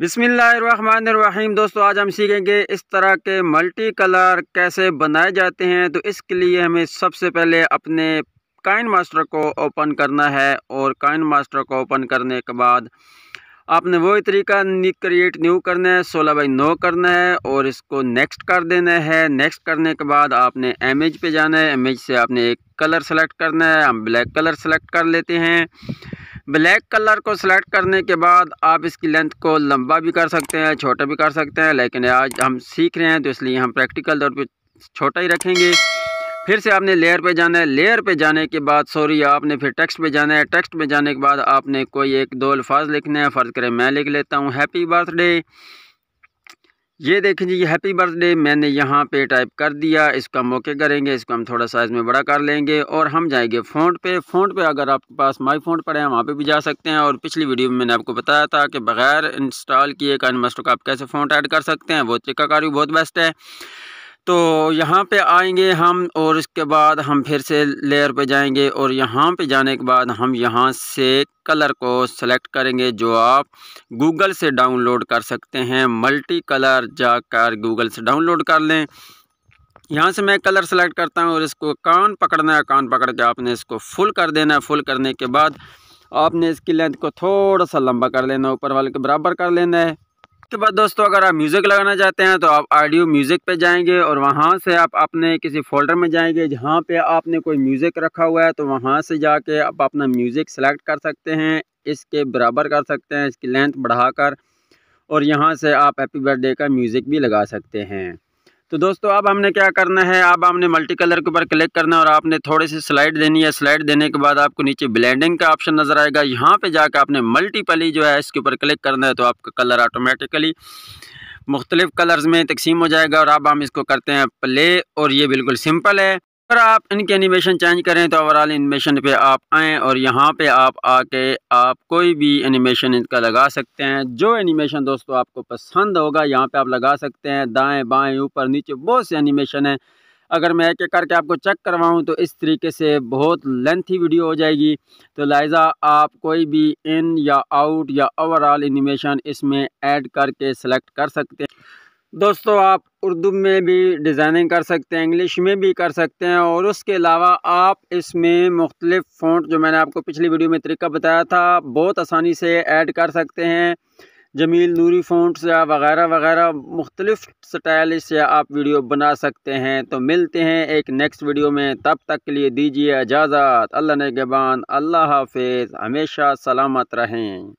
बिसमीम दोस्तों आज हम सीखेंगे इस तरह के मल्टी कलर कैसे बनाए जाते हैं तो इसके लिए हमें सबसे पहले अपने काइन मास्टर को ओपन करना है और काइन मास्टर को ओपन करने के बाद आपने वही तरीका क्रिएट न्यू करना है सोलह बाई नौ करना है और इसको नेक्स्ट कर देना है नेक्स्ट करने के बाद आपने एमेज पे जाना है एमेज से आपने एक कलर सेलेक्ट करना है हम ब्लैक कलर सेलेक्ट कर लेते हैं ब्लैक कलर को सिलेक्ट करने के बाद आप इसकी लेंथ को लंबा भी कर सकते हैं छोटा भी कर सकते हैं लेकिन आज हम सीख रहे हैं तो इसलिए हम प्रैक्टिकल तौर पे छोटा ही रखेंगे फिर से आपने लेयर पे जाना है लेयर पे जाने के बाद सॉरी आपने फिर टेक्स्ट पे जाना है टेक्स्ट पे जाने के बाद आपने कोई एक दो अल्फाज लिखने हैं फ़र्ज़ करें मैं लिख लेता हूँ हैप्पी बर्थडे ये देखें जी हैप्पी बर्थडे मैंने यहाँ पे टाइप कर दिया इसका हम करेंगे इसको हम थोड़ा साइज़ में बड़ा कर लेंगे और हम जाएंगे फ़ोन पे फ़ोन पे अगर आपके पास माई फ़ोन पर है वहाँ पे भी जा सकते हैं और पिछली वीडियो में मैंने आपको बताया था कि बगैर इंस्टॉल किए का इन मस्टर को आप कैसे फ़ोन ऐड कर सकते हैं वो तरीकाकार भी बहुत बेस्ट है तो यहाँ पे आएंगे हम और इसके बाद हम फिर से लेयर पे जाएंगे और यहाँ पे जाने के बाद हम यहाँ से कलर को सेलेक्ट करेंगे जो आप गूगल से डाउनलोड कर सकते हैं मल्टी कलर जाकर गूगल से डाउनलोड कर लें यहाँ से मैं कलर सेलेक्ट करता हूँ और इसको कान पकड़ना है कान पकड़ के आपने इसको फुल कर देना है फुल करने के बाद आपने इसकी लेंथ को थोड़ा सा लंबा कर लेना ऊपर वाले के बराबर कर लेना है उसके बाद दोस्तों अगर आप म्यूज़िक लगाना चाहते हैं तो आप ऑडियो म्यूज़िक पे जाएंगे और वहाँ से आप अपने किसी फोल्डर में जाएंगे जहाँ पे आपने कोई म्यूज़िक रखा हुआ है तो वहाँ से जाके आप अपना म्यूज़िक सेलेक्ट कर सकते हैं इसके बराबर कर सकते हैं इसकी लेंथ बढ़ाकर और यहाँ से आप हैप्पी बर्थडे का म्यूज़िक भी लगा सकते हैं तो दोस्तों अब हमने क्या करना है अब हमने मल्टी कलर के ऊपर क्लिक करना है और आपने थोड़ी सी स्लाइड देनी है स्लाइड देने के बाद आपको नीचे ब्लेंडिंग का ऑप्शन नज़र आएगा यहाँ पे जाकर आपने मल्टीपली जो है इसके ऊपर क्लिक करना है तो आपका कलर ऑटोमेटिकली मुख्तलिफ़ कलर्स में तकसीम हो जाएगा और अब हम इसको करते हैं प्ले और ये बिल्कुल सिंपल है अगर आप इनके एनिमेशन चेंज करें तो ओवरऑल एनिमेशन पे आप आएँ और यहाँ पे आप आके आप कोई भी एनिमेशन इनका लगा सकते हैं जो एनिमेशन दोस्तों आपको पसंद होगा यहाँ पे आप लगा सकते हैं दाएं बाएं ऊपर नीचे बहुत से एनिमेशन हैं अगर मैं एक एक करके आपको चेक करवाऊँ तो इस तरीके से बहुत लेंथी वीडियो हो जाएगी तो लिहाजा आप कोई भी इन या आउट या ओवरऑल एनिमेशन इसमें ऐड करके सेलेक्ट कर सकते हैं दोस्तों आप उर्दू में भी डिज़ाइनिंग कर सकते हैं इंग्लिश में भी कर सकते हैं और उसके अलावा आप इसमें मुख्तलिफ़ फ़ॉन्ट जो मैंने आपको पिछली वीडियो में तरीका बताया था बहुत आसानी से ऐड कर सकते हैं जमील नूरी फ़ॉन्ट्स या वगैरह वगैरह मुख्तलिफ़ स्टाइल से आप वीडियो बना सकते हैं तो मिलते हैं एक नेक्स्ट वीडियो में तब तक के लिए दीजिए इजाज़त अल्लाह नगबान अल्लाह हाफिज़ हमेशा सलामत रहें